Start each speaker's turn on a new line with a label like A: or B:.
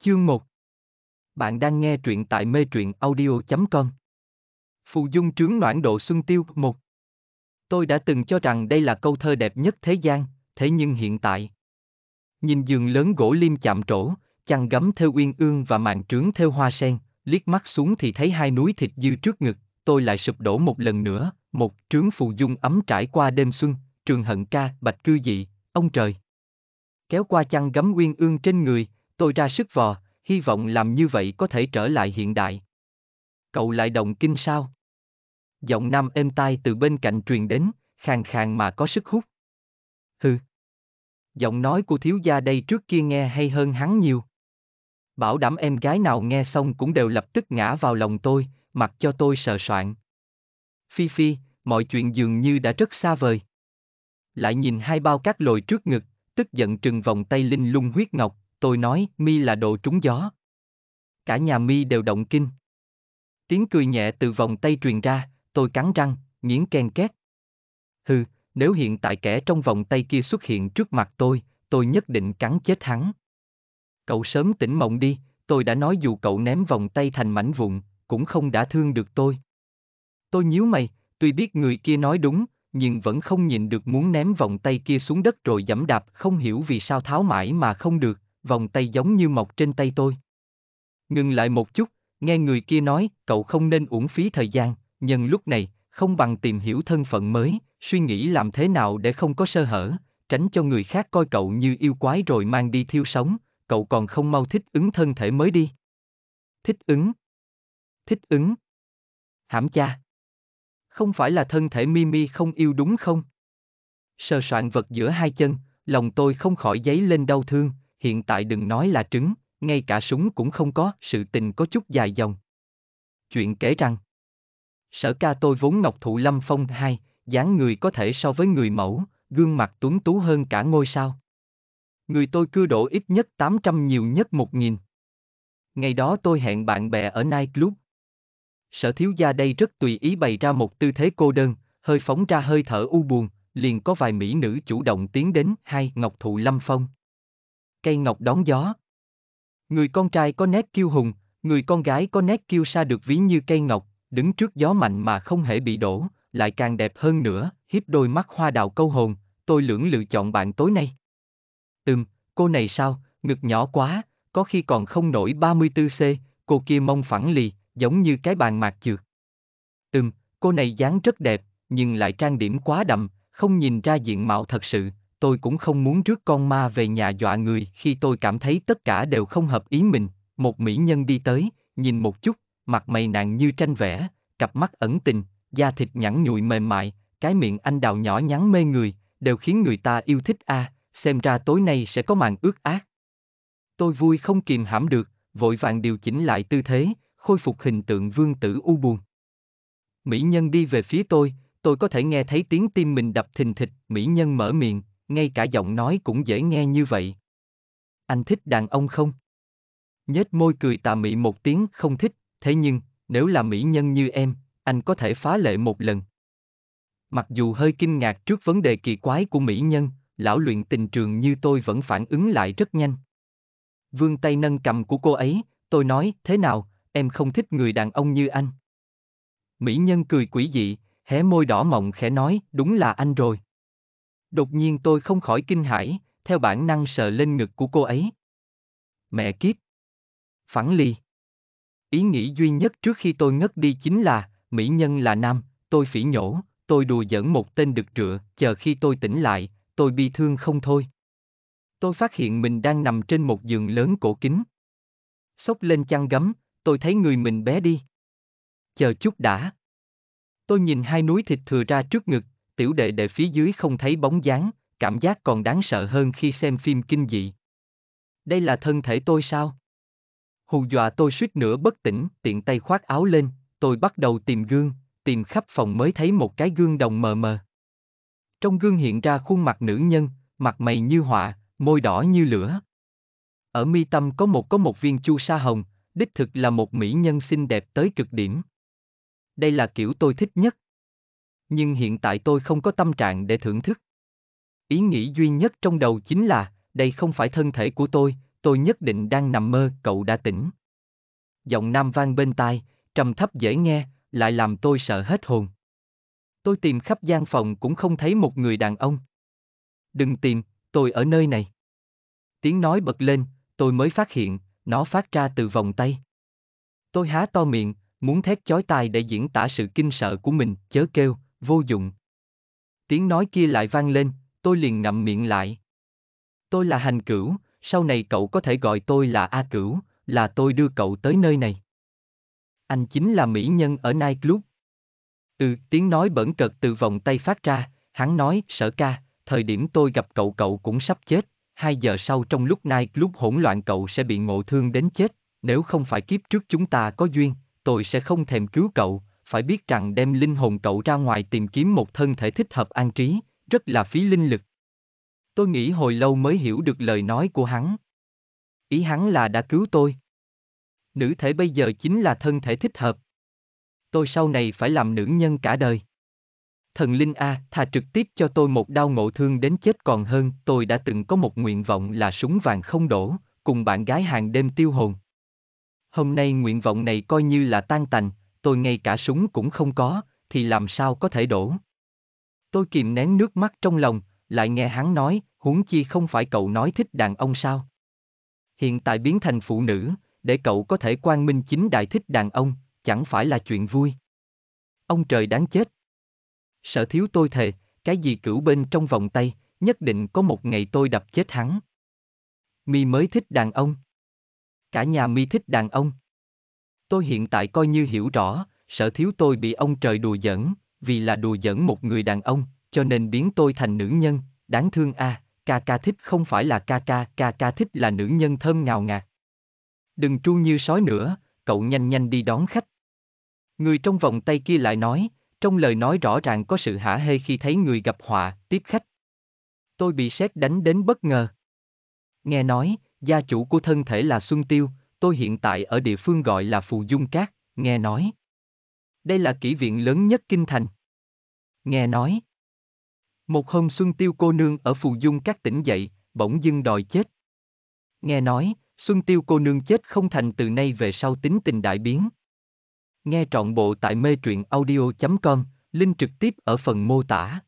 A: Chương 1 Bạn đang nghe truyện tại mê truyện audio.com Phù dung trướng noãn độ xuân tiêu 1 Tôi đã từng cho rằng đây là câu thơ đẹp nhất thế gian, thế nhưng hiện tại Nhìn giường lớn gỗ liêm chạm trổ, chăn gấm theo uyên ương và màn trướng theo hoa sen Liếc mắt xuống thì thấy hai núi thịt dư trước ngực, tôi lại sụp đổ một lần nữa Một trướng phù dung ấm trải qua đêm xuân, trường hận ca, bạch cư dị, ông trời Kéo qua chăn gấm uyên ương trên người, Tôi ra sức vò, hy vọng làm như vậy có thể trở lại hiện đại. Cậu lại động kinh sao? Giọng nam êm tai từ bên cạnh truyền đến, khàn khàn mà có sức hút. Hừ. Giọng nói của thiếu gia đây trước kia nghe hay hơn hắn nhiều. Bảo đảm em gái nào nghe xong cũng đều lập tức ngã vào lòng tôi, mặc cho tôi sợ soạn. Phi Phi, mọi chuyện dường như đã rất xa vời. Lại nhìn hai bao cát lồi trước ngực, tức giận trừng vòng tay linh lung huyết ngọc, tôi nói, mi là đồ trúng gió. Cả nhà mi đều động kinh. Tiếng cười nhẹ từ vòng tay truyền ra, tôi cắn răng, nghiến ken két. Hừ, nếu hiện tại kẻ trong vòng tay kia xuất hiện trước mặt tôi, tôi nhất định cắn chết hắn. Cậu sớm tỉnh mộng đi, tôi đã nói dù cậu ném vòng tay thành mảnh vụn, cũng không đã thương được tôi. Tôi nhíu mày, tuy biết người kia nói đúng, nhưng vẫn không nhìn được muốn ném vòng tay kia xuống đất rồi giẫm đạp, không hiểu vì sao tháo mãi mà không được, vòng tay giống như mọc trên tay tôi. Ngừng lại một chút, nghe người kia nói, cậu không nên uổng phí thời gian, nhân lúc này, không bằng tìm hiểu thân phận mới, suy nghĩ làm thế nào để không có sơ hở, tránh cho người khác coi cậu như yêu quái rồi mang đi thiêu sống, cậu còn không mau thích ứng thân thể mới đi. Thích ứng. Thích ứng. Hãm cha. Không phải là thân thể Mimi không yêu đúng không? Sờ soạn vật giữa hai chân, lòng tôi không khỏi giấy lên đau thương, hiện tại đừng nói là trứng, ngay cả súng cũng không có, sự tình có chút dài dòng. Chuyện kể rằng, sở ca tôi vốn ngọc thụ lâm phong hai, dáng người có thể so với người mẫu, gương mặt tuấn tú hơn cả ngôi sao. Người tôi cưa độ ít nhất 800 nhiều nhất 1.000. Ngày đó tôi hẹn bạn bè ở nightclub. Sở thiếu gia đây rất tùy ý bày ra một tư thế cô đơn, hơi phóng ra hơi thở u buồn, liền có vài mỹ nữ chủ động tiến đến hai ngọc thụ lâm phong cây ngọc đón gió. Người con trai có nét kiêu hùng, người con gái có nét kiêu sa được ví như cây ngọc, đứng trước gió mạnh mà không hề bị đổ, lại càng đẹp hơn nữa, hiếp đôi mắt hoa đào câu hồn, tôi lưỡng lựa chọn bạn tối nay. Ừm, cô này sao, ngực nhỏ quá, có khi còn không nổi 34C, cô kia mông phẳng lì, giống như cái bàn mạc trượt. Ừm, cô này dáng rất đẹp, nhưng lại trang điểm quá đậm, không nhìn ra diện mạo thật sự, tôi cũng không muốn rước con ma về nhà dọa người khi tôi cảm thấy tất cả đều không hợp ý mình. Một mỹ nhân đi tới, nhìn một chút, mặt mày nàng như tranh vẽ, cặp mắt ẩn tình, da thịt nhẵn nhụi mềm mại, cái miệng anh đào nhỏ nhắn mê người, đều khiến người ta yêu thích a, à, xem ra tối nay sẽ có màn ước ác. Tôi vui không kìm hãm được, vội vàng điều chỉnh lại tư thế, khôi phục hình tượng vương tử u buồn. Mỹ nhân đi về phía tôi, tôi có thể nghe thấy tiếng tim mình đập thình thịch, mỹ nhân mở miệng, ngay cả giọng nói cũng dễ nghe như vậy. Anh thích đàn ông không? Nhết môi cười tà mị một tiếng không thích, thế nhưng, nếu là mỹ nhân như em, anh có thể phá lệ một lần. Mặc dù hơi kinh ngạc trước vấn đề kỳ quái của mỹ nhân, lão luyện tình trường như tôi vẫn phản ứng lại rất nhanh. Vương tay nâng cầm của cô ấy, tôi nói, thế nào, em không thích người đàn ông như anh. Mỹ nhân cười quỷ dị, hé môi đỏ mọng khẽ nói, đúng là anh rồi. Đột nhiên tôi không khỏi kinh hãi, theo bản năng sờ lên ngực của cô ấy. Mẹ kiếp! phẳng ly! Ý nghĩ duy nhất trước khi tôi ngất đi chính là, mỹ nhân là nam, tôi phỉ nhổ, tôi đùa giỡn một tên đực rựa, chờ khi tôi tỉnh lại, tôi bi thương không thôi. Tôi phát hiện mình đang nằm trên một giường lớn cổ kính. Xốc lên chăn gấm, tôi thấy người mình bé đi. Chờ chút đã. Tôi nhìn hai núi thịt thừa ra trước ngực, tiểu đệ đệ phía dưới không thấy bóng dáng, cảm giác còn đáng sợ hơn khi xem phim kinh dị. Đây là thân thể tôi sao? Hù dọa tôi suýt nữa bất tỉnh, tiện tay khoác áo lên, tôi bắt đầu tìm gương, tìm khắp phòng mới thấy một cái gương đồng mờ mờ. Trong gương hiện ra khuôn mặt nữ nhân, mặt mày như họa, môi đỏ như lửa. Ở mi tâm có một có một viên chu sa hồng, đích thực là một mỹ nhân xinh đẹp tới cực điểm. Đây là kiểu tôi thích nhất, nhưng hiện tại tôi không có tâm trạng để thưởng thức. Ý nghĩ duy nhất trong đầu chính là, đây không phải thân thể của tôi, tôi nhất định đang nằm mơ, cậu đã tỉnh. Giọng nam vang bên tai, trầm thấp dễ nghe, lại làm tôi sợ hết hồn. Tôi tìm khắp gian phòng cũng không thấy một người đàn ông. Đừng tìm, tôi ở nơi này. Tiếng nói bật lên, tôi mới phát hiện, nó phát ra từ vòng tay. Tôi há to miệng, muốn thét chói tai để diễn tả sự kinh sợ của mình, chớ kêu, vô dụng. Tiếng nói kia lại vang lên, tôi liền ngậm miệng lại. Tôi là hành cửu, sau này cậu có thể gọi tôi là A cửu, là tôi đưa cậu tới nơi này. Anh chính là mỹ nhân ở nightclub. Ừ, tiếng nói bẩn cợt từ vòng tay phát ra, hắn nói, sở ca, thời điểm tôi gặp cậu cậu cũng sắp chết, hai giờ sau trong lúc nightclub hỗn loạn cậu sẽ bị ngộ thương đến chết, nếu không phải kiếp trước chúng ta có duyên, tôi sẽ không thèm cứu cậu, phải biết rằng đem linh hồn cậu ra ngoài tìm kiếm một thân thể thích hợp an trí, rất là phí linh lực. Tôi nghĩ hồi lâu mới hiểu được lời nói của hắn. Ý hắn là đã cứu tôi. Nữ thể bây giờ chính là thân thể thích hợp. Tôi sau này phải làm nữ nhân cả đời. Thần Linh A, thà trực tiếp cho tôi một đau ngộ thương đến chết còn hơn, tôi đã từng có một nguyện vọng là súng vàng không đổ, cùng bạn gái hàng đêm tiêu hồn. Hôm nay nguyện vọng này coi như là tan tành, tôi ngay cả súng cũng không có, thì làm sao có thể đổ. Tôi kìm nén nước mắt trong lòng, lại nghe hắn nói, huống chi không phải cậu nói thích đàn ông sao. Hiện tại biến thành phụ nữ, để cậu có thể quan minh chính đại thích đàn ông, chẳng phải là chuyện vui. Ông trời đáng chết. sợ thiếu tôi thề, cái gì cửu bên trong vòng tay, nhất định có một ngày tôi đập chết hắn. Mi mới thích đàn ông. Cả nhà Mi thích đàn ông tôi hiện tại coi như hiểu rõ, sợ thiếu tôi bị ông trời đùa giỡn, vì là đùa giỡn một người đàn ông, cho nên biến tôi thành nữ nhân, đáng thương a, à, ca ca thích không phải là ca ca, ca ca thích là nữ nhân thơm ngào ngạt. Đừng tru như sói nữa, cậu nhanh nhanh đi đón khách. Người trong vòng tay kia lại nói, trong lời nói rõ ràng có sự hả hê khi thấy người gặp họa, tiếp khách. Tôi bị sét đánh đến bất ngờ. Nghe nói, gia chủ của thân thể là Xuân Tiêu, tôi hiện tại ở địa phương gọi là Phù Dung Cát, nghe nói. Đây là kỷ viện lớn nhất kinh thành. Nghe nói. Một hôm Xuân Tiêu cô nương ở Phù Dung Cát tỉnh dậy, bỗng dưng đòi chết. Nghe nói, Xuân Tiêu cô nương chết không thành từ nay về sau tính tình đại biến. Nghe trọn bộ tại mê truyện audio.com, link trực tiếp ở phần mô tả.